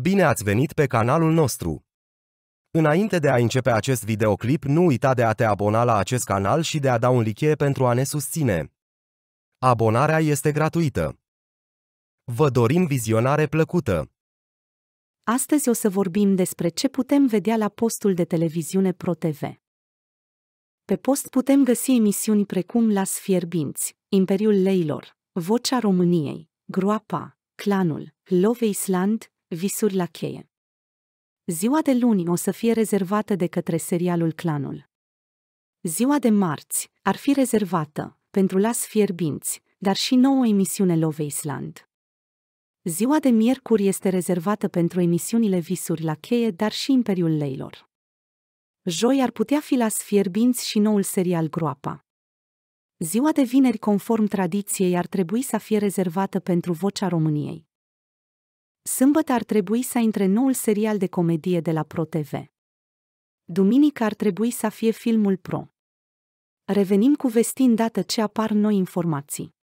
Bine ați venit pe canalul nostru! Înainte de a începe acest videoclip, nu uita de a te abona la acest canal și de a da un like pentru a ne susține. Abonarea este gratuită. Vă dorim vizionare plăcută! Astăzi o să vorbim despre ce putem vedea la postul de televiziune ProTV. Pe post putem găsi emisiuni precum Las Fierbinți, Imperiul Leilor, Vocea României, Groapa, Clanul, Love Island, Visuri la cheie Ziua de luni o să fie rezervată de către serialul Clanul. Ziua de marți ar fi rezervată pentru las fierbinți, dar și nouă emisiune Love Island. Ziua de miercuri este rezervată pentru emisiunile Visuri la cheie, dar și Imperiul Leilor. Joi ar putea fi las fierbinți și noul serial Groapa. Ziua de vineri, conform tradiției, ar trebui să fie rezervată pentru Vocea României. Sâmbătă ar trebui să intre noul serial de comedie de la ProTV. Duminică ar trebui să fie filmul Pro. Revenim cu vesti dată ce apar noi informații.